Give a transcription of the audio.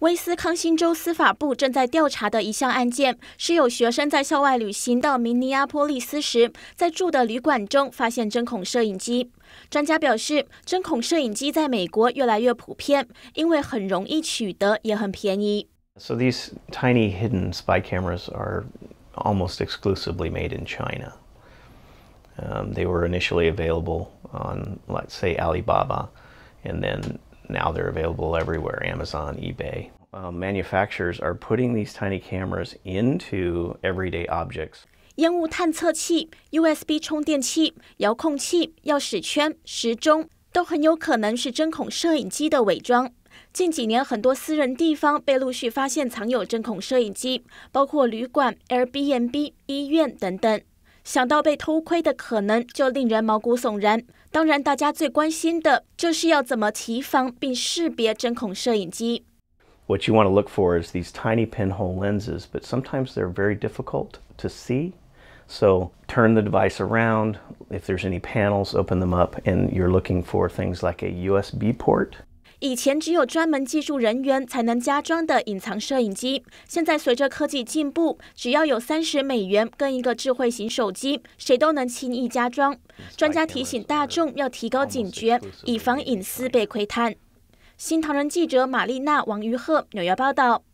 威斯康星州司法部正在调查的一项案件，是有学生在校外旅行到明尼阿波利斯时，在住的旅馆中发现针孔摄影机。专家表示，针孔摄影机在美国越来越普遍，因为很容易取得，也很便宜。So these tiny hidden spy cameras are almost exclusively made in China. Um, they were initially available on, let's say, Alibaba, and then Now they're available everywhere: Amazon, eBay. Manufacturers are putting these tiny cameras into everyday objects。烟雾探测器、USB 充电器、遥控器、钥匙圈、时钟都很有可能是针孔摄影机的伪装。近几年，很多私人地方被陆续发现藏有针孔摄影机，包括旅馆、Airbnb、医院等等。想到被偷窥的可能，就令人毛骨悚然。当然，大家最关心的就是要怎么提防并识别针孔摄影机。What you want to look for is these tiny pinhole lenses, but sometimes they're very difficult to see. So turn the device around. If there's any panels, open them up, and you're looking for things like a USB port. 以前只有专门技术人员才能加装的隐藏摄影机，现在随着科技进步，只要有三十美元跟一个智慧型手机，谁都能轻易加装。专家提醒大众要提高警觉，以防隐私被窥探。新唐人记者马丽娜、王瑜鹤纽约报道。